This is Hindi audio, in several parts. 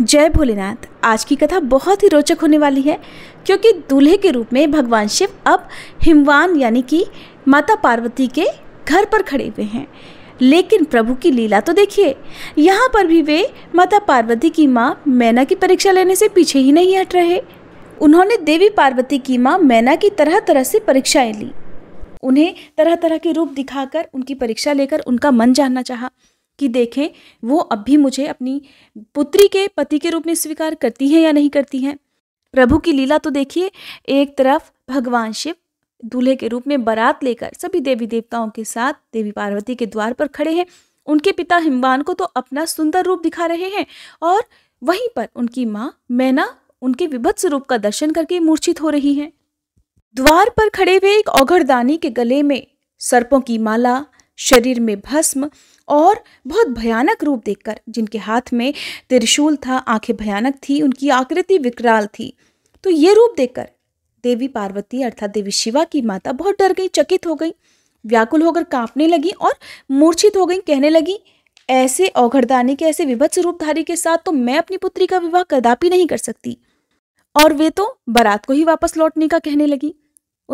जय भोलेनाथ आज की कथा बहुत ही रोचक होने वाली है क्योंकि दूल्हे के रूप में भगवान शिव अब हिमवान यानी कि माता पार्वती के घर पर खड़े हुए हैं लेकिन प्रभु की लीला तो देखिए यहाँ पर भी वे माता पार्वती की माँ मैना की परीक्षा लेने से पीछे ही नहीं हट रहे उन्होंने देवी पार्वती की माँ मैना की तरह तरह से परीक्षाएं ली उन्हें तरह तरह के रूप दिखाकर उनकी परीक्षा लेकर उनका मन जानना चाहा कि देखें वो अब भी मुझे अपनी पुत्री के पति के रूप में स्वीकार करती हैं या नहीं करती हैं प्रभु की लीला तो देखिए एक तरफ भगवान शिव दूल्हे के रूप में बारात लेकर सभी देवी देवताओं के साथ देवी पार्वती के द्वार पर खड़े हैं उनके पिता हिमवान को तो अपना सुंदर रूप दिखा रहे हैं और वहीं पर उनकी माँ मैना उनके विभत्स रूप का दर्शन करके मूर्छित हो रही हैं द्वार पर खड़े हुए एक औघड़दानी के गले में सर्पों की माला शरीर में भस्म और बहुत भयानक रूप देखकर जिनके हाथ में त्रिशूल था आंखें भयानक थी उनकी आकृति विकराल थी तो ये रूप देखकर देवी पार्वती अर्थात देवी शिवा की माता बहुत डर गई चकित हो गई व्याकुल होकर कांपने लगी और मूर्छित हो गई कहने लगी ऐसे औघड़दानी के ऐसे विभत्स रूपधारी के साथ तो मैं अपनी पुत्री का विवाह कदापि नहीं कर सकती और वे तो बारात को ही वापस लौटने का कहने लगी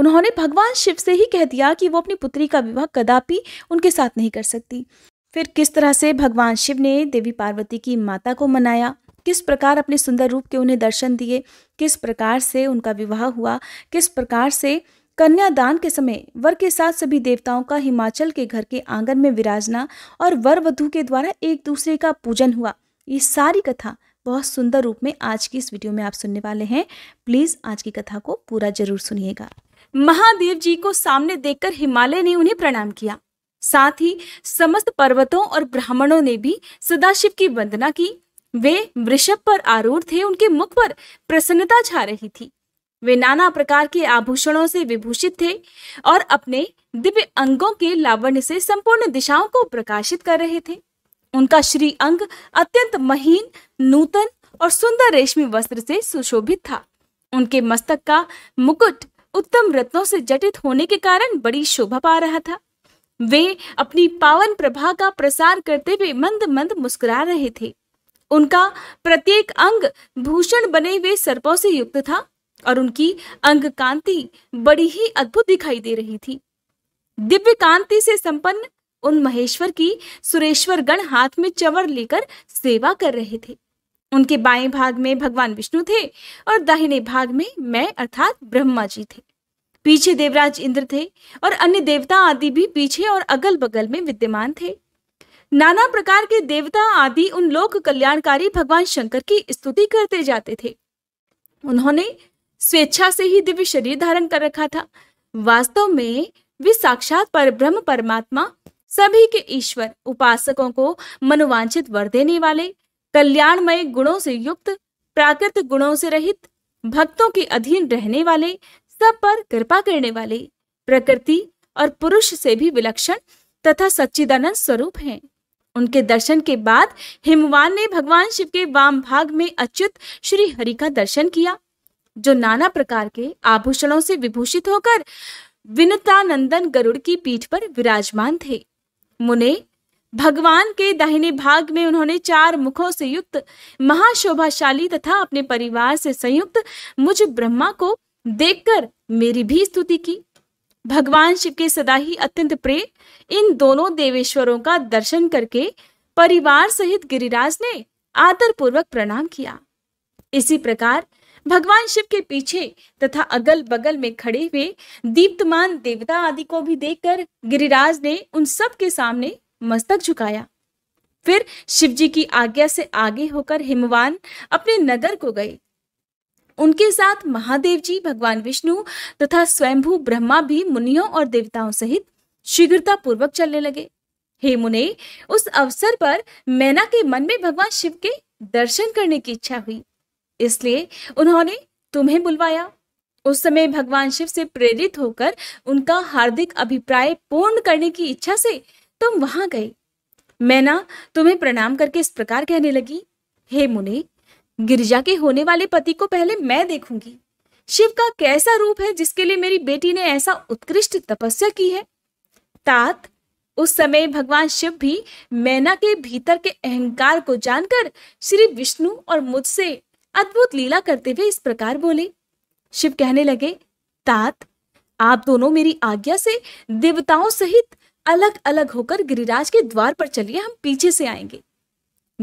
उन्होंने भगवान शिव से ही कह दिया कि वो अपनी पुत्री का विवाह कदापि उनके साथ नहीं कर सकती फिर किस तरह से भगवान शिव ने देवी पार्वती की माता को मनाया किस प्रकार अपने सुंदर रूप के उन्हें दर्शन दिए किस प्रकार से उनका विवाह हुआ किस प्रकार से कन्यादान के समय वर के साथ सभी देवताओं का हिमाचल के घर के आंगन में विराजना और वर वधु के द्वारा एक दूसरे का पूजन हुआ ये सारी कथा बहुत सुंदर रूप में आज की इस वीडियो में आप सुनने वाले हैं प्लीज़ आज की कथा को पूरा जरूर सुनिएगा महादेव जी को सामने देखकर हिमालय ने उन्हें प्रणाम किया साथ ही समस्त पर्वतों और ब्राह्मणों ने भी सदाशिव की वंदना की वे वृषभ पर आरूढ़ थे उनके मुख पर प्रसन्नता छा रही थी वे नाना प्रकार के आभूषणों से विभूषित थे और अपने दिव्य अंगों के लावण्य से संपूर्ण दिशाओं को प्रकाशित कर रहे थे उनका श्री अंग अत्यंत महीन नूतन और सुंदर रेशमी वस्त्र से सुशोभित था उनके मस्तक का मुकुट उत्तम रत्नों से जटित होने के कारण बड़ी शोभा पा रहा था वे अपनी पावन प्रभा का प्रसार करते हुए मंद मंद मुस्कुरा रहे थे उनका प्रत्येक अंग भूषण बने हुए सर्पों से युक्त था और उनकी अंग कांति बड़ी ही अद्भुत दिखाई दे रही थी दिव्य कांति से संपन्न उन महेश्वर की सुरेश्वर गण हाथ में चवर लेकर सेवा कर रहे थे उनके बाएं भाग में भगवान विष्णु थे और दाहिने भाग में मैं अर्थात ब्रह्मा जी थे पीछे देवराज इंद्र थे और अन्य देवता आदि भी पीछे और अगल बगल में विद्यमान थे नाना प्रकार के देवता आदि उन लोक कल्याणकारी भगवान शंकर की स्तुति करते जाते थे उन्होंने स्वेच्छा से ही दिव्य शरीर धारण कर रखा था वास्तव में वे साक्षात पर ब्रह्म परमात्मा सभी के ईश्वर उपासकों को मनोवांछित वर देने वाले कल्याणमय गुणों से युक्त प्राकृत गुणों से रहित भक्तों के अधीन रहने वाले सब पर कृपा करने वाले प्रकृति और पुरुष से भी विलक्षण तथा सच्चिदानंद स्वरूप हैं उनके दर्शन के बाद हिमवान ने भगवान शिव के वाम भाग में अच्युत श्री हरि का दर्शन किया जो नाना प्रकार के आभूषणों से विभूषित होकर विनतानंदन गरुड़ की पीठ पर विराजमान थे मुने भगवान के दाहिने भाग में उन्होंने चार मुखों से युक्त महाशोभाशाली तथा अपने परिवार से संयुक्त मुझ ब्रह्मा को देखकर मेरी भी स्तुति की भगवान शिव के सदा ही अत्यंत प्रिय इन दोनों देवेश्वरों का दर्शन करके परिवार सहित गिरिराज ने आदर पूर्वक प्रणाम किया इसी प्रकार भगवान शिव के पीछे तथा अगल बगल में खड़े हुए दीप्तमान देवता आदि को भी देखकर गिरिराज ने उन सब के सामने मस्तक झुकाया फिर शिवजी की आज्ञा से आगे होकर हिमवान अपने नगर को गए उनके साथ महादेव जी भगवान विष्णु तथा स्वयंभू ब्रह्मा भी मुनियों और देवताओं सहित शीघ्रता पूर्वक चलने लगे हे मुने उस अवसर पर मैना के मन में भगवान शिव के दर्शन करने की इच्छा हुई इसलिए उन्होंने तुम्हें बुलवाया उस समय भगवान शिव से प्रेरित होकर उनका हार्दिक अभिप्राय पूर्ण करने की इच्छा से तुम वहां गए मैना तुम्हें प्रणाम करके इस प्रकार कहने लगी हे मुनि गिरिजा के होने वाले पति को पहले मैं देखूंगी शिव का कैसा रूप है जिसके लिए मेरी बेटी ने ऐसा उत्कृष्ट तपस्या की है तात उस समय भगवान शिव भी मैना के भीतर के अहंकार को जानकर श्री विष्णु और मुझसे अद्भुत लीला करते हुए इस प्रकार बोले शिव कहने लगे तात आप दोनों मेरी आज्ञा से देवताओं सहित अलग अलग होकर गिरिराज के द्वार पर चलिए हम पीछे से आएंगे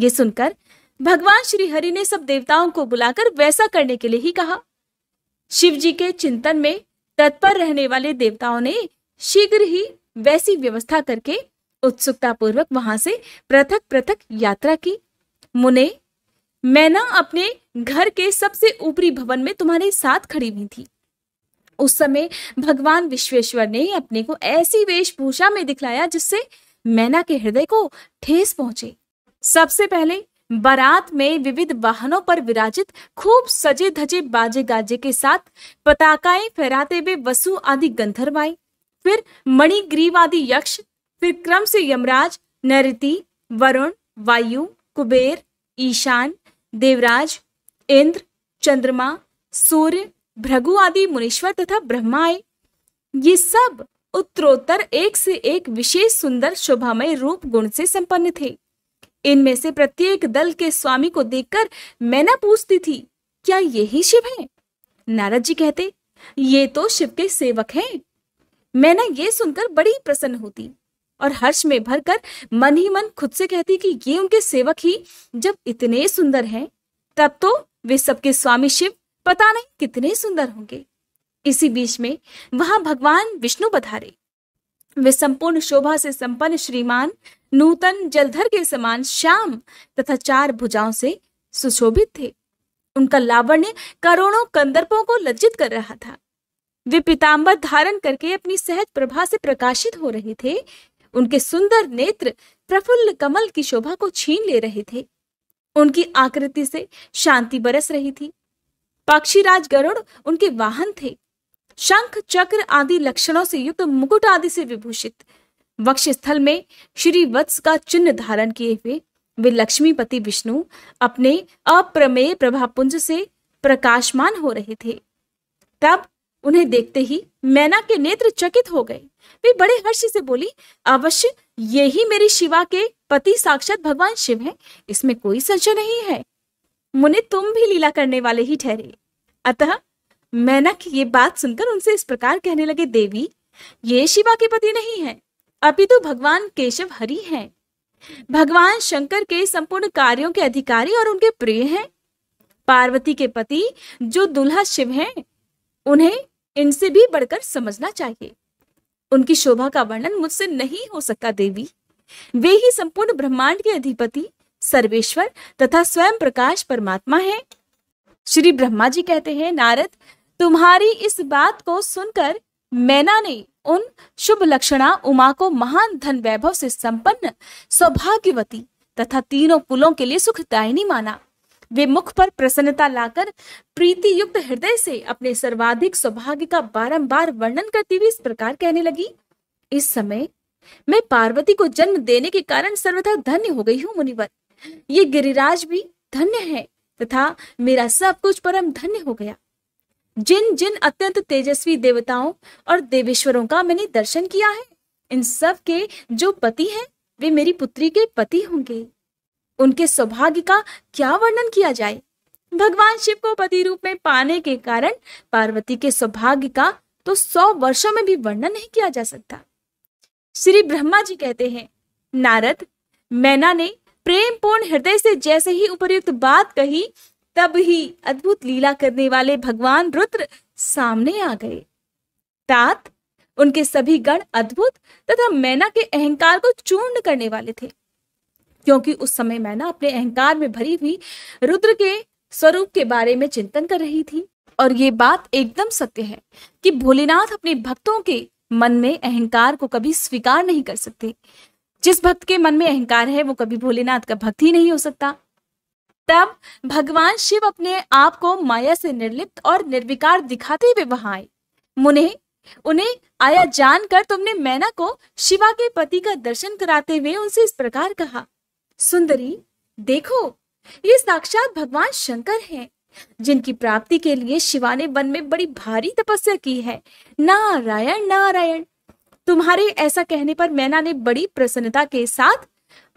ये सुनकर भगवान श्री हरि ने सब देवताओं को बुलाकर वैसा करने के लिए ही कहा शिव जी के चिंतन में तत्पर रहने वाले देवताओं ने शीघ्र ही वैसी व्यवस्था करके उत्सुकता पूर्वक वहां से पृथक पृथक यात्रा की मुने मैं ना अपने घर के सबसे ऊपरी भवन में तुम्हारे साथ खड़ी हुई थी उस समय भगवान विश्वेश्वर ने अपने को ऐसी वेशभूषा में दिखलाया जिससे मैना के हृदय को ठेस पहुंचे सबसे पहले बारात में विविध वाहनों पर विराजित खूब सजे धजे बाजे गाजे के साथ पताकाएं फहराते हुए वसु आदि गंधर्व आई फिर मणिग्रीव आदि यक्ष फिर क्रम से यमराज नरति वरुण वायु कुबेर ईशान देवराज इंद्र चंद्रमा सूर्य भृगु आदि मुनीश्वर तथा ब्रह्मा आए ये सब उत्तरोत्तर एक से एक विशेष सुंदर शोभामय रूप गुण से संपन्न थे इनमें से प्रत्येक दल के स्वामी को देखकर मैं मैना पूछती थी क्या यही शिव हैं? नारद जी कहते ये तो शिव के सेवक हैं मैं मैना ये सुनकर बड़ी प्रसन्न होती और हर्ष में भरकर मन ही मन खुद से कहती कि ये उनके सेवक ही जब इतने सुंदर हैं तब तो वे सबके स्वामी शिव पता नहीं कितने सुंदर होंगे इसी बीच में वहां भगवान विष्णु पधारे वे संपूर्ण शोभा से संपन्न श्रीमान नूतन जलधर के समान श्याम तथा चार भुजाओं से सुशोभित थे उनका लावण्य करोड़ों कंदर्पों को लज्जित कर रहा था वे पिताम्बर धारण करके अपनी सहज प्रभा से प्रकाशित हो रहे थे उनके सुंदर नेत्र प्रफुल्ल कमल की शोभा को छीन ले रहे थे उनकी आकृति से शांति बरस रही थी पक्षीराज गरुड़ उनके वाहन थे शंख चक्र आदि लक्षणों से युक्त मुकुट आदि से विभूषित वक्ष स्थल में श्री वत्स का चिन्ह धारण किए हुए वे लक्ष्मीपति विष्णु अपने अप्रमेय प्रभापुंज से प्रकाशमान हो रहे थे तब उन्हें देखते ही मैना के नेत्र चकित हो गए वे बड़े हर्ष से बोली अवश्य यही मेरी शिवा के पति साक्षात भगवान शिव हैं इसमें कोई संशय नहीं है मुनि तुम भी लीला करने वाले ही ठहरे अतः मैनक ये बात सुनकर उनसे इस प्रकार कहने लगे देवी ये शिवा के पति नहीं है अभी तो भगवान केशव हरि हैं भगवान शंकर के संपूर्ण कार्यों के अधिकारी और उनके प्रिय हैं पार्वती के पति जो दुल्हा शिव हैं उन्हें इनसे भी बढ़कर समझना चाहिए उनकी शोभा का वर्णन मुझसे नहीं हो सकता देवी वे ही संपूर्ण ब्रह्मांड के अधिपति सर्वेश्वर तथा स्वयं प्रकाश परमात्मा हैं श्री ब्रह्मा जी कहते हैं नारद तुम्हारी इस बात को सुनकर मैना ने उन शुभ लक्षणा उमा को महान धन वैभव से संपन्न सौभाग्यवती तथा तीनों पुलों के लिए सुखदायिनी माना वे मुख पर प्रसन्नता लाकर प्रीति युक्त हृदय से अपने सर्वाधिक सौभाग्य का बारंबार वर्णन करती हुई इस प्रकार कहने लगी इस समय मैं पार्वती को जन्म देने के कारण सर्वथा धन्य हो गई हूँ मुनिवर ये गिरिराज भी धन्य है तथा मेरा सब कुछ परम धन्य हो गया जिन जिन अत्यंत तेजस्वी देवताओं और देवेश्वरों का मैंने दर्शन किया है इन सब के जो पति हैं वे मेरी पुत्री के पति होंगे उनके सौभाग्य का क्या वर्णन किया जाए भगवान शिव को पति रूप में पाने के कारण पार्वती के सौभाग्य का तो सौ वर्षों में भी वर्णन नहीं किया जा सकता श्री ब्रह्मा जी कहते हैं नारद मैना ने प्रेम पूर्ण हृदय से जैसे ही उपर्युक्त बात कही तब ही अद्भुत लीला करने वाले भगवान रुद्र सामने आ गए तात उनके सभी गण अद्भुत तथा मैना के अहंकार को चूर्ण करने वाले थे क्योंकि उस समय मैना अपने अहंकार में भरी हुई रुद्र के स्वरूप के बारे में चिंतन कर रही थी और ये बात एकदम सत्य है कि भोलेनाथ अपने भक्तों के मन में अहंकार को कभी स्वीकार नहीं कर सकते जिस भक्त के मन में अहंकार है वो कभी भोलेनाथ का भक्त ही नहीं हो सकता तब भगवान शिव अपने आप को माया से निर्लिप्त और निर्विकार दिखाते हुए वहां आए मुने उन्हें आया जानकर तुमने मैना को शिवा के पति का दर्शन कराते हुए उनसे इस प्रकार कहा सुंदरी देखो ये साक्षात भगवान शंकर हैं जिनकी प्राप्ति के लिए शिवा ने वन में बड़ी भारी तपस्या की है नारायण नारायण तुम्हारे ऐसा कहने पर मैना ने बड़ी प्रसन्नता के साथ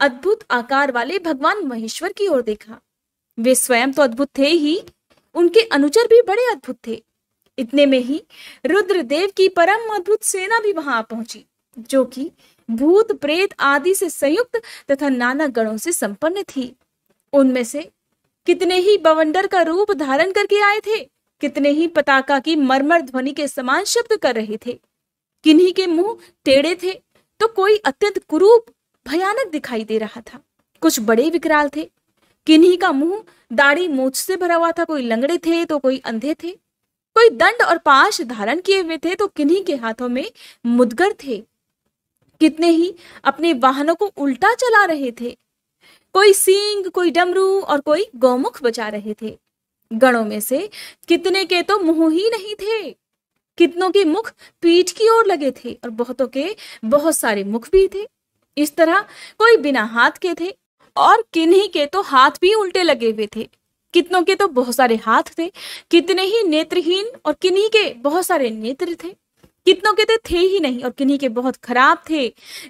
अद्भुत आकार वाले भगवान महेश्वर की ओर देखा वे स्वयं तो अद्भुत थे ही उनके अनुचर भी बड़े अद्भुत थे इतने में ही रुद्रदेव की परम अद्भुत सेना भी वहां पहुंची जो कि भूत प्रेत आदि से संयुक्त तथा नाना गणों से संपन्न थी उनमें से कितने ही बवंडर का रूप धारण करके आए थे कितने ही पताका की मरमर ध्वनि के समान शब्द कर रहे थे किन्हीं के मुंह टेढ़े थे तो कोई अत्यंत कुरूप भयानक दिखाई दे रहा था कुछ बड़े विकराल थे किन्हीं का मुंह दाढ़ी मोछ से भरा हुआ था कोई लंगड़े थे तो कोई अंधे थे कोई दंड और पाश धारण किए हुए थे तो किन्हीं के हाथों में मुदगर थे कितने ही अपने वाहनों को उल्टा चला रहे थे कोई सींग कोई डमरू और कोई गौमुख बचा रहे थे गणों में से कितने के तो मुंह ही नहीं थे कितनों के मुख पीठ की ओर लगे थे और बहुतों के बहुत सारे मुख भी थे इस तरह कोई बिना हाथ के थे और किन्हीं के तो हाथ भी उल्टे लगे हुए थे कितनों के तो बहुत सारे हाथ थे कितने ही नेत्रहीन और किन्हीं के बहुत सारे नेत्र थे कितनों के तो थे ही नहीं और किन्हीं के बहुत खराब थे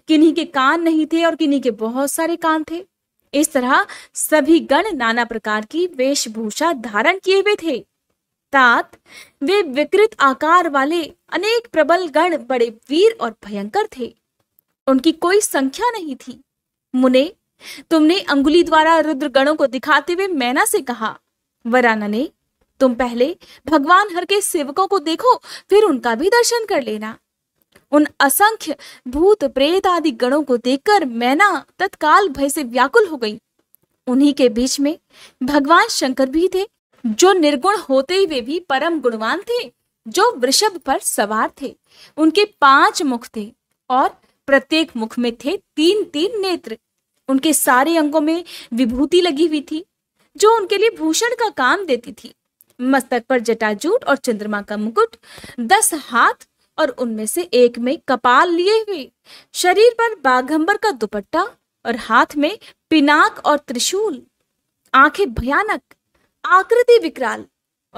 किन्हीं के कान नहीं थे और किन्हीं के बहुत सारे कान थे इस तरह सभी गण नाना प्रकार की वेशभूषा धारण किए हुए थे तात वे विकृत आकार वाले अनेक प्रबल गण बड़े वीर और भयंकर थे उनकी कोई संख्या नहीं थी मुने तुमने अंगुली द्वारा रुद्र गणों को दिखाते हुए मैना से कहा वराना ने तुम पहले भगवान हर के सेवकों को देखो फिर उनका भी दर्शन कर लेना उन असंख्य भूत प्रेत आदि गणों को देखकर मैना तत्काल भय से व्याकुल हो गई उन्हीं के बीच में भगवान शंकर भी थे जो निर्गुण होते हुए भी परम गुणवान थे जो वृषभ पर सवार थे उनके पांच मुख थे और प्रत्येक मुख में थे तीन तीन नेत्र उनके सारे अंगों में विभूति लगी हुई थी जो उनके लिए भूषण का काम देती थी मस्तक पर जटाजूट और चंद्रमा का मुकुट दस हाथ और उनमें से एक में कपाल लिए हुए शरीर पर बाघंबर का दुपट्टा और हाथ में पिनाक और त्रिशूल आंखें भयानक आकृति विकराल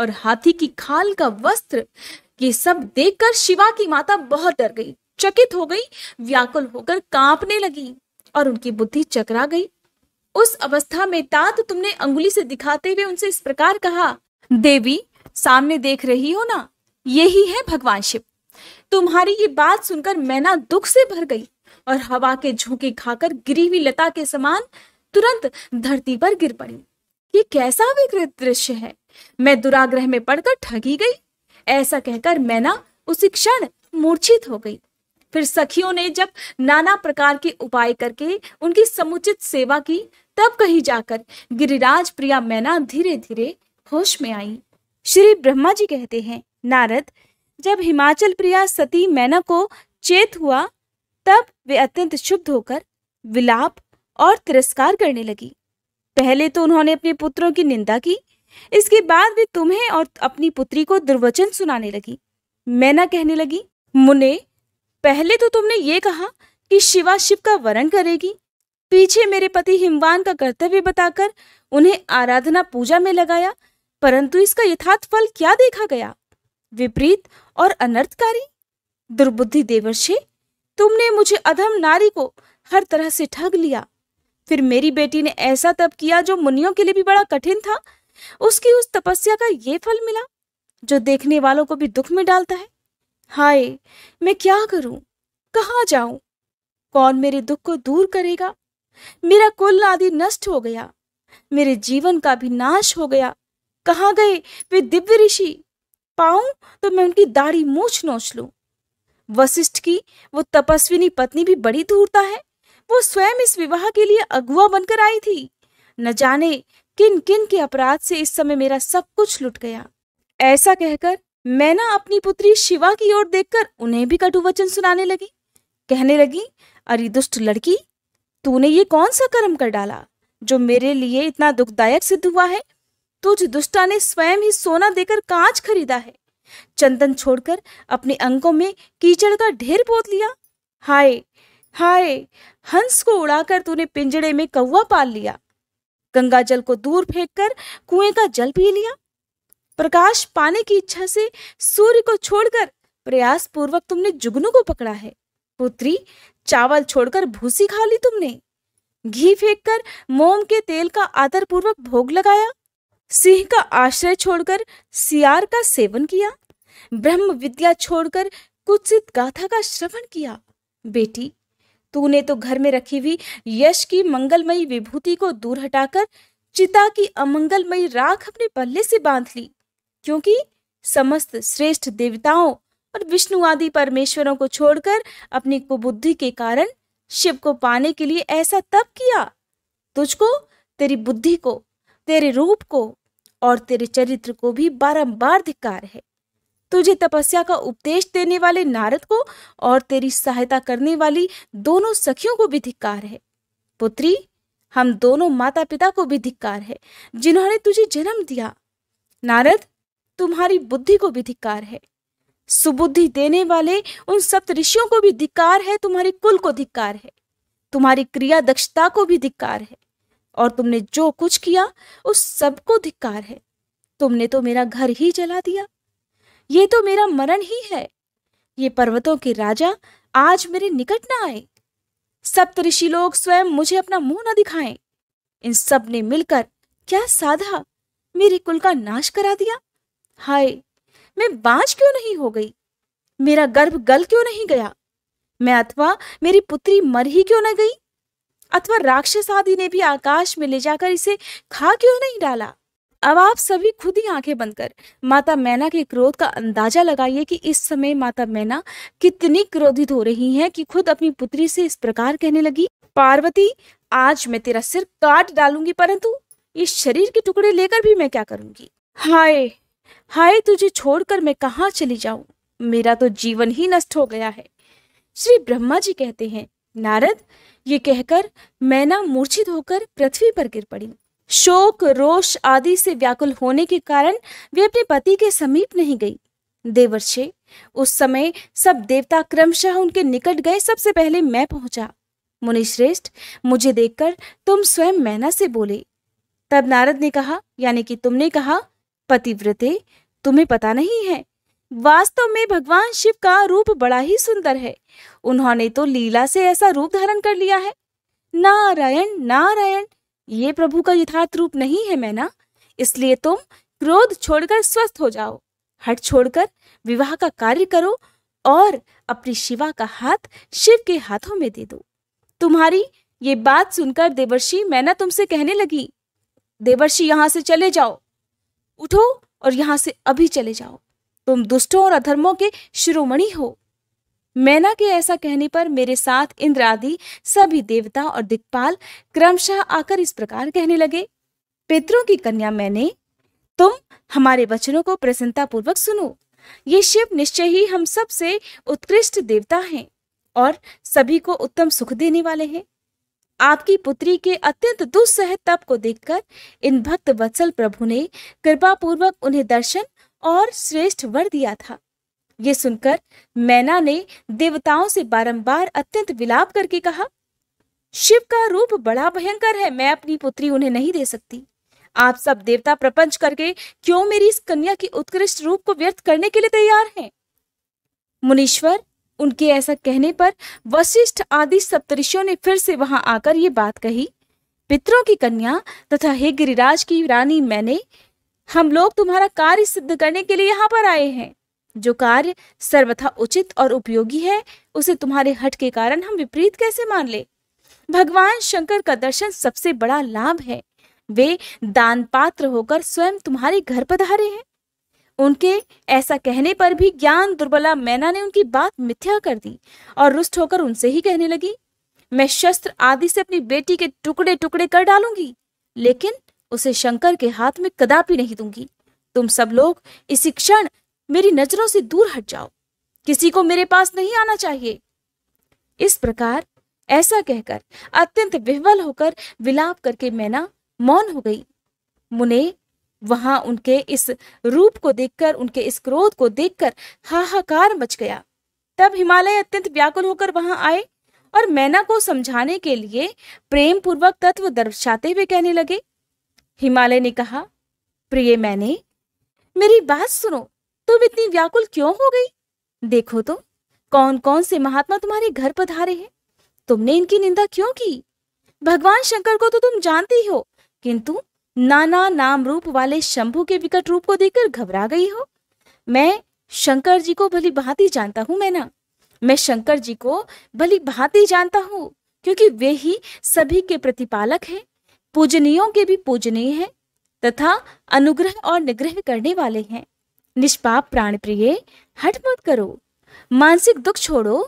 और हाथी की खाल का वस्त्र ये सब देखकर शिवा की माता बहुत डर गई चकित हो गई व्याकुल होकर कांपने लगी और उनकी बुद्धि चकरा गई उस अवस्था में तात तुमने अंगुली से दिखाते हुए उनसे इस प्रकार कहा देवी सामने देख रही हो ना यही है भगवान शिव तुम्हारी ये बात सुनकर मैना दुख से भर गई और हवा के झोंके खाकर गिरी हुई लता के समान तुरंत धरती पर गिर पड़ी ये कैसा विकृत दृश्य है मैं दुराग्रह में पड़कर ठगी गई ऐसा कहकर मैना उसी क्षण मूर्छित हो गई फिर सखियों ने जब नाना प्रकार के उपाय करके उनकी समुचित सेवा की तब कहीं जाकर गिरिराज प्रिया मैना धीरे धीरे होश में आई श्री ब्रह्मा जी कहते हैं नारद जब हिमाचल प्रिया सती मैना को चेत हुआ तब वे अत्यंत शुद्ध होकर विलाप और तिरस्कार करने लगी पहले तो उन्होंने अपने पुत्रों की निंदा की इसके बाद वे तुम्हें और अपनी पुत्री को दुर्वचन सुनाने लगी मैना कहने लगी मुने पहले तो तुमने ये कहा कि शिवा शिव का वरण करेगी पीछे मेरे पति हिमवान का कर्तव्य बताकर उन्हें आराधना पूजा में लगाया परंतु इसका यथार्थ फल क्या देखा गया विपरीत और अनर्थकारी दुर्बुद्धि देवर्षि तुमने मुझे अधम नारी को हर तरह से ठग लिया फिर मेरी बेटी ने ऐसा तप किया जो मुनियों के लिए भी बड़ा कठिन था उसकी उस तपस्या का ये फल मिला जो देखने वालों को भी दुख में डालता है हाय मैं क्या करूं कहाँ जाऊं कौन मेरे दुख को दूर करेगा मेरा कुल आदि नष्ट हो गया मेरे जीवन का भी नाश हो गया कहाँ गए वे दिव्य ऋषि पाऊं तो मैं उनकी दाढ़ी मूछ नोच लूं वशिष्ठ की वो तपस्विनी पत्नी भी बड़ी धूर्ता है वो स्वयं इस विवाह के लिए अगुआ बनकर आई थी न जाने किन किन के अपराध से इस समय मेरा सब कुछ लुट गया ऐसा कहकर मैना अपनी पुत्री शिवा की ओर देखकर उन्हें भी कटु वचन सुनाने लगी कहने लगी अरे दुष्ट लड़की तूने ये कौन सा कर्म कर डाला जो मेरे लिए इतना दुखदायक सिद्ध हुआ है तुझ दुष्टा ने स्वयं ही सोना देकर कांच खरीदा है चंदन छोड़कर अपने अंकों में कीचड़ का ढेर पोत लिया हाय हाय हंस को उड़ाकर तूने पिंजड़े में कौवा पाल लिया गंगा जल को दूर फेंककर कुएं का जल पी लिया प्रकाश पाने की इच्छा से सूर्य को छोड़कर प्रयास पूर्वक तुमने जुगनू को पकड़ा है पुत्री चावल छोड़कर भूसी खा ली तुमने घी फेंककर मोम के तेल का आदर पूर्वक भोग लगाया सिंह का आश्रय छोड़कर सियार का सेवन किया ब्रह्म विद्या छोड़कर कुत्सित गाथा का श्रवण किया बेटी तूने तो घर में रखी हुई यश की मंगलमयी विभूति को दूर हटाकर चिता की अमंगलमयी राख अपने पल्ले से बांध ली क्योंकि समस्त श्रेष्ठ देवताओं और विष्णु आदि परमेश्वरों को छोड़कर अपनी कुबुद्धि के कारण शिव को पाने के लिए ऐसा तप किया तुझको तेरी बुद्धि को तेरे रूप को और तेरे चरित्र को भी बारंबार धिकार है तुझे तपस्या का उपदेश देने वाले नारद को और तेरी सहायता करने वाली दोनों सखियों को भी धिक्कार है पुत्री हम दोनों माता पिता को भी धिक्कार है जिन्होंने तुझे जन्म दिया नारद तुम्हारी बुद्धि को भी धिक्कार है सुबुद्धि देने वाले उन सप्त ऋषियों को भी धिक्कार है तुम्हारी कुल को धिक्कार है तुम्हारी क्रिया दक्षता को भी धिक्कार है और तुमने जो कुछ किया उस सब को धिक्कार है तुमने तो मेरा घर ही जला दिया ये तो मेरा मरण ही है ये पर्वतों के राजा आज मेरे निकट ना आए सप्त ऋषि लोग स्वयं मुझे अपना मुंह न दिखाएं इन सब ने मिलकर क्या साधा मेरे कुल का नाश करा दिया हाय मैं बाज क्यों नहीं हो गई मेरा गर्भ गल क्यों नहीं गया मैं अथवा मेरी पुत्री मर ही क्यों न गई अथवा राक्षस आदि ने भी आकाश में ले जाकर इसे खा क्यों नहीं डाला अब आप सभी खुद ही आंखें बंद कर माता मैना के क्रोध का अंदाजा लगाइए कि इस समय माता मैना कितनी क्रोधित हो रही हैं कि खुद अपनी पुत्री से इस प्रकार कहने लगी पार्वती आज मैं तेरा सिर काट डालूंगी परंतु इस शरीर के टुकड़े लेकर भी मैं क्या करूंगी हाय हाय तुझे छोड़कर मैं कहाँ चली जाऊं मेरा तो जीवन ही नष्ट हो गया है श्री ब्रह्मा जी कहते हैं नारद ये कहकर मैना मूर्छित होकर पृथ्वी पर गिर पड़ी शोक रोष आदि से व्याकुल होने के कारण वे अपने पति के समीप नहीं गई देवर्षे उस समय सब देवता क्रमशः उनके निकट गए सबसे पहले मैं पहुंचा मुनिश्रेष्ठ मुझे देखकर तुम स्वयं मैना से बोले तब नारद ने कहा यानी कि तुमने कहा पतिव्रते तुम्हें पता नहीं है वास्तव में भगवान शिव का रूप बड़ा ही सुंदर है उन्होंने तो लीला से ऐसा रूप धारण कर लिया है नारायण नारायण ये प्रभु का यथार्थ रूप नहीं है मैना इसलिए तुम क्रोध छोड़कर स्वस्थ हो जाओ हट छोड़कर विवाह का कार्य करो और अपनी शिवा का हाथ शिव के हाथों में दे दो तुम्हारी ये बात सुनकर देवर्षि मैना तुमसे कहने लगी देवर्षि यहाँ से चले जाओ उठो और यहाँ से अभी चले जाओ तुम दुष्टों और अधर्मों के शिरोमणि हो मैना के ऐसा कहने पर मेरे साथ इंद्र आदि सभी देवता और दिक्पाल क्रमशः आकर इस प्रकार कहने लगे पितरों की कन्या मैंने तुम हमारे वचनों को प्रसन्नता पूर्वक सुनो ये शिव निश्चय ही हम सबसे उत्कृष्ट देवता हैं और सभी को उत्तम सुख देने वाले हैं आपकी पुत्री के अत्यंत दुस्सह तप को देखकर इन भक्त वत्सल प्रभु ने कृपा पूर्वक उन्हें दर्शन और श्रेष्ठ वर दिया था ये सुनकर मैना ने देवताओं से बारंबार अत्यंत विलाप करके कहा शिव का रूप बड़ा भयंकर है मैं अपनी पुत्री उन्हें नहीं दे सकती आप सब देवता प्रपंच करके क्यों मेरी इस कन्या की उत्कृष्ट रूप को व्यर्थ करने के लिए तैयार हैं मुनीश्वर उनके ऐसा कहने पर वशिष्ठ आदि सप्तऋषियों ने फिर से वहां आकर ये बात कही पितरों की कन्या तथा हे गिरिराज की रानी मैंने हम लोग तुम्हारा कार्य सिद्ध करने के लिए यहाँ पर आए हैं जो कार्य सर्वथा उचित और उपयोगी है उसे तुम्हारे हट के कारण हम विपरीत कैसे मान ले भगवान शंकर का दर्शन सबसे बड़ा लाभ है वे दान पात्र होकर स्वयं तुम्हारे घर पधारे हैं उनके ऐसा कहने पर भी ज्ञान दुर्बला मैना ने उनकी बात मिथ्या कर दी और रुष्ट होकर उनसे ही कहने लगी मैं शस्त्र आदि से अपनी बेटी के टुकड़े टुकड़े कर डालूंगी लेकिन उसे शंकर के हाथ में कदापि नहीं दूंगी तुम सब लोग इसी क्षण मेरी नजरों से दूर हट जाओ किसी को मेरे पास नहीं आना चाहिए इस प्रकार ऐसा कहकर अत्यंत विह्वल होकर विलाप करके मैना मौन हो गई मुने वहां उनके इस रूप को देखकर उनके इस क्रोध को देखकर हाहाकार मच गया तब हिमालय अत्यंत व्याकुल होकर वहां आए और मैना को समझाने के लिए प्रेम पूर्वक तत्व दर्शाते हुए कहने लगे हिमालय ने कहा प्रिय मैने मेरी बात सुनो तुम इतनी व्याकुल क्यों हो गई देखो तो कौन कौन से महात्मा तुम्हारे घर पधारे हैं तुमने इनकी निंदा क्यों की भगवान शंकर को तो तुम जानती हो किंतु नाना नाम रूप वाले शंभु के विकट रूप को देखकर घबरा गई हो मैं शंकर जी को भली भांति जानता हूँ मैं ना मैं शंकर जी को भली भांति जानता हूँ क्योंकि वे ही सभी के प्रतिपालक हैं पूजनीयों के भी पूजनीय हैं तथा अनुग्रह और निग्रह करने वाले हैं निष्पाप प्राण प्रिय हट मत करो मानसिक दुख छोड़ो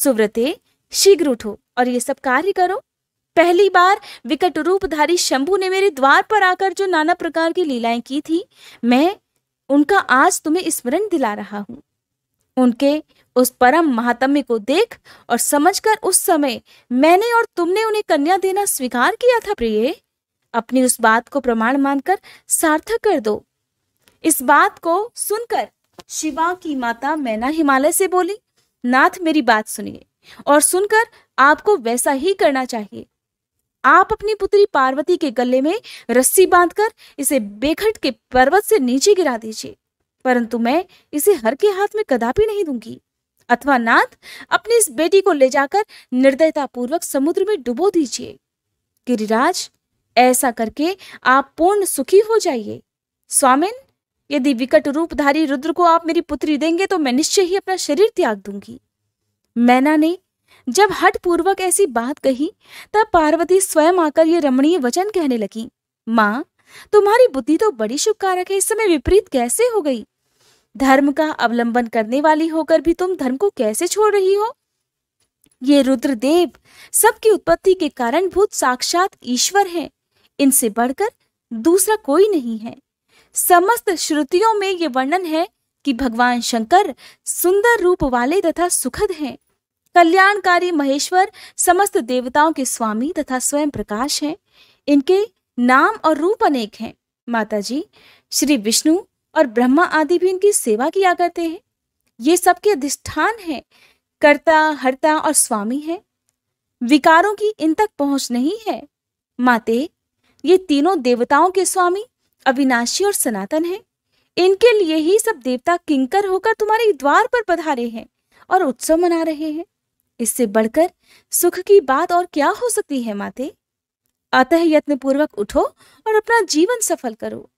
सुव्रते शीघ्र उठो और ये सब कार्य करो पहली बार विकट रूपधारी शंभू ने मेरे द्वार पर आकर जो नाना प्रकार की लीलाएं की थी मैं उनका आज तुम्हें स्मरण दिला रहा हूं उनके उस परम महात्म्य को देख और समझकर उस समय मैंने और तुमने उन्हें कन्या देना स्वीकार किया था प्रिय अपनी उस बात को प्रमाण मानकर सार्थक कर दो इस बात को सुनकर शिवा की माता मैना हिमालय से बोली नाथ मेरी बात सुनिए और सुनकर आपको वैसा ही करना चाहिए आप अपनी पुत्री पार्वती के गले में रस्सी बांधकर इसे बेखट के पर्वत से नीचे गिरा दीजिए परंतु मैं इसे हर के हाथ में कदापि नहीं दूंगी अथवा नाथ अपनी इस बेटी को ले जाकर निर्दयता पूर्वक समुद्र में डुबो दीजिए गिरिराज ऐसा करके आप पूर्ण सुखी हो जाइए स्वामिन यदि विकट रूपधारी रुद्र को आप मेरी पुत्री देंगे तो मैं निश्चय ही अपना शरीर त्याग दूंगी मैना ने जब हट पूर्वक ऐसी बात कही तब पार्वती स्वयं आकर ये रमणीय वचन कहने लगी माँ तुम्हारी बुद्धि तो बड़ी शुभकारक है इस समय विपरीत कैसे हो गई धर्म का अवलंबन करने वाली होकर भी तुम धर्म को कैसे छोड़ रही हो ये रुद्रदेव सबकी उत्पत्ति के कारण भूत साक्षात ईश्वर है इनसे बढ़कर दूसरा कोई नहीं है समस्त श्रुतियों में ये वर्णन है कि भगवान शंकर सुंदर रूप वाले तथा सुखद हैं कल्याणकारी महेश्वर समस्त देवताओं के स्वामी तथा स्वयं प्रकाश हैं इनके नाम और रूप अनेक हैं माता जी श्री विष्णु और ब्रह्मा आदि भी इनकी सेवा किया करते हैं ये सबके अधिष्ठान है कर्ता हर्ता और स्वामी है विकारों की इन तक पहुंच नहीं है माते ये तीनों देवताओं के स्वामी अविनाशी और सनातन हैं इनके लिए ही सब देवता किंकर होकर तुम्हारे द्वार पर पधारे हैं और उत्सव मना रहे हैं इससे बढ़कर सुख की बात और क्या हो सकती है माते अतः यत्न पूर्वक उठो और अपना जीवन सफल करो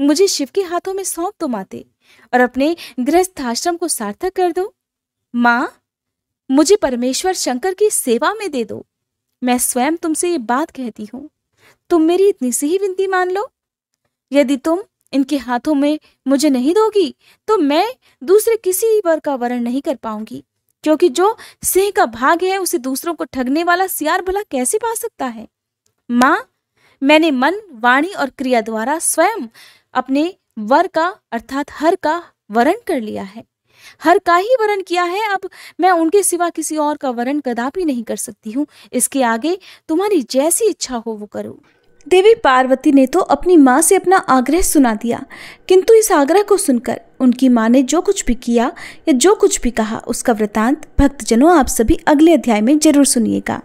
मुझे शिव के हाथों में सौंप दो माते और अपने आश्रम को सार्थक कर दो माँ मुझे परमेश्वर शंकर की सेवा में दे दो मैं स्वयं तुमसे ये बात कहती हूँ तुम मेरी इतनी सी ही विनती मान लो यदि तुम इनके हाथों में मुझे नहीं दोगी तो मैं दूसरे किसी वर का वर्ण नहीं कर पाऊंगी क्योंकि जो सिंह का भाग है उसे दूसरों को ठगने वाला सियार भला कैसे पा सकता है माँ मैंने मन वाणी और क्रिया द्वारा स्वयं अपने वर का अर्थात हर का वरण कर लिया है हर का ही वरण किया है अब मैं उनके सिवा किसी और का वरण कदापि नहीं कर सकती हूँ इसके आगे तुम्हारी जैसी इच्छा हो वो करो देवी पार्वती ने तो अपनी माँ से अपना आग्रह सुना दिया किंतु इस आग्रह को सुनकर उनकी माँ ने जो कुछ भी किया या जो कुछ भी कहा उसका वृतांत भक्तजनों आप सभी अगले अध्याय में जरूर सुनिएगा